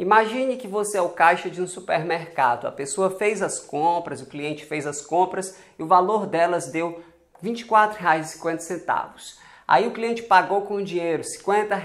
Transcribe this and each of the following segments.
Imagine que você é o caixa de um supermercado. A pessoa fez as compras, o cliente fez as compras e o valor delas deu R$ 24,50. Aí o cliente pagou com o dinheiro, 50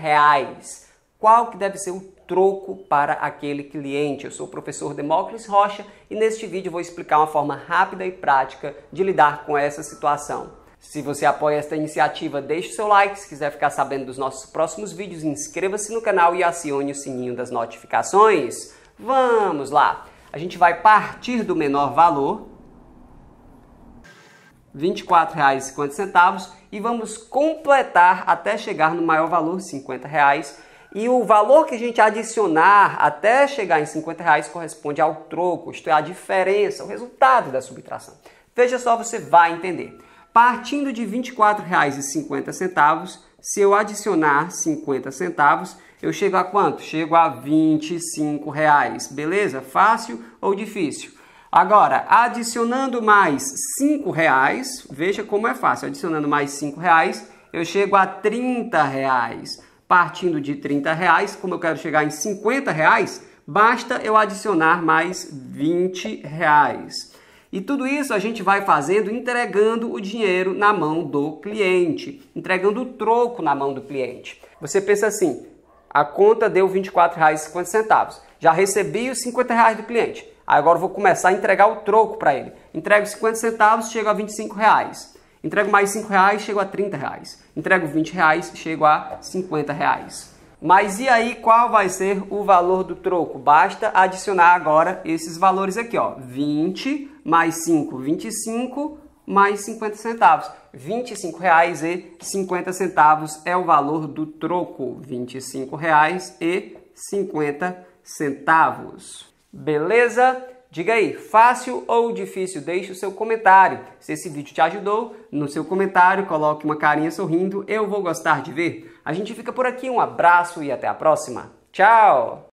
Qual que deve ser o troco para aquele cliente? Eu sou o professor Demócles Rocha e neste vídeo vou explicar uma forma rápida e prática de lidar com essa situação. Se você apoia esta iniciativa, deixe seu like. Se quiser ficar sabendo dos nossos próximos vídeos, inscreva-se no canal e acione o sininho das notificações. Vamos lá! A gente vai partir do menor valor, R$ 24,50, e vamos completar até chegar no maior valor, R$ 50,00. e o valor que a gente adicionar até chegar em 50 reais corresponde ao troco, isto é, a diferença, o resultado da subtração. Veja só, você vai entender. Partindo de R$ 24,50, se eu adicionar 50 centavos, eu chego a quanto? Chego a 25 reais, beleza? Fácil ou difícil? Agora, adicionando mais 5 reais, veja como é fácil, adicionando mais 5 reais, eu chego a 30 reais. Partindo de 30 reais, como eu quero chegar em 50 reais, basta eu adicionar mais 20 reais. E tudo isso a gente vai fazendo entregando o dinheiro na mão do cliente, entregando o troco na mão do cliente. Você pensa assim: a conta deu R$ 24,50. Já recebi os 50 reais do cliente. Agora vou começar a entregar o troco para ele. Entrego 50 centavos, chego a 25 reais. Entrego mais 5 reais, chego a 30 reais. Entrego 20 reais, chego a 50 reais. Mas e aí qual vai ser o valor do troco? Basta adicionar agora esses valores aqui, ó. 20 mais 5, 25 mais 50 centavos. R$ 25,50 é o valor do troco. R$ 25,50. Beleza? Diga aí, fácil ou difícil? Deixe o seu comentário. Se esse vídeo te ajudou, no seu comentário coloque uma carinha sorrindo, eu vou gostar de ver. A gente fica por aqui, um abraço e até a próxima. Tchau!